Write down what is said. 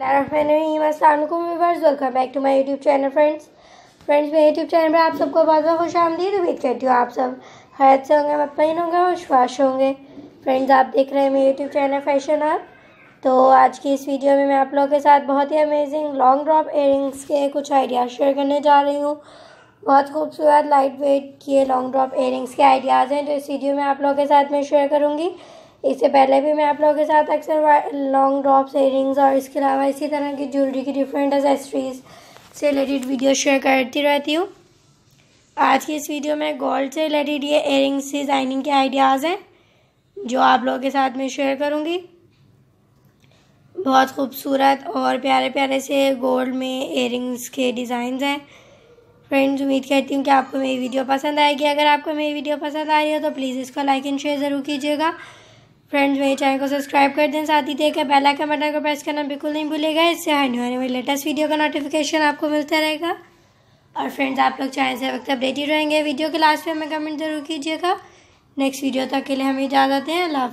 welcome back to my YouTube channel friends friends मेरे YouTube channel पर आप सबको बहुत बहुत खुश आमदी तो उम्मीद करती हूँ आप सब हर से होंगे मतमिन होंगे और खुशवाश होंगे फ्रेंड्स आप देख रहे हैं मेरे यूट्यूब चैनल फैशन आप तो आज की इस वीडियो में मैं आप लोगों के साथ बहुत ही अमेजिंग लॉन्ग ड्रॉप एयरिंग्स के कुछ आइडियाज़ शेयर करने जा रही हूँ बहुत खूबसूरत लाइट वेट के लॉन्ग ड्रॉप एयरिंग्स के आइडियाज़ हैं जो तो इस वीडियो में आप लोगों के साथ मैं शेयर करूँगी इससे पहले भी मैं आप लोगों के साथ अक्सर लॉन्ग ड्रॉप्स इयरिंग्स और इसके अलावा इसी तरह की ज्वेलरी की डिफरेंट एसेसरीज से रिलेटेड वीडियो शेयर करती रहती हूँ आज की इस वीडियो में गोल्ड से रिलेटेड ये एयरिंग्स डिज़ाइनिंग के आइडियाज़ हैं जो आप लोगों के साथ में शेयर करूँगी बहुत खूबसूरत और प्यारे प्यारे से गोल्ड में एयरिंग्स के डिज़ाइन हैं फ्रेंड्स उम्मीद करती हूँ कि आपको मेरी वीडियो पसंद आएगी अगर आपको मेरी वीडियो पसंद आ रही हो तो प्लीज़ इसको लाइक एंड शेयर ज़रूर कीजिएगा फ्रेंड्स मेरे चैनल को सब्सक्राइब कर दें साथ ही देखकर बेल आइकन बटन को प्रेस करना बिल्कुल नहीं भूलेगा इससे आने वाले मेरे लेटेस्ट वीडियो का नोटिफिकेशन आपको मिलता रहेगा और फ्रेंड्स आप लोग चैनल से वक्त अपडेटेड रहेंगे वीडियो के लास्ट में हमें कमेंट जरूर कीजिएगा नेक्स्ट वीडियो तक के लिए हमें इजाज़त दें अल्लाह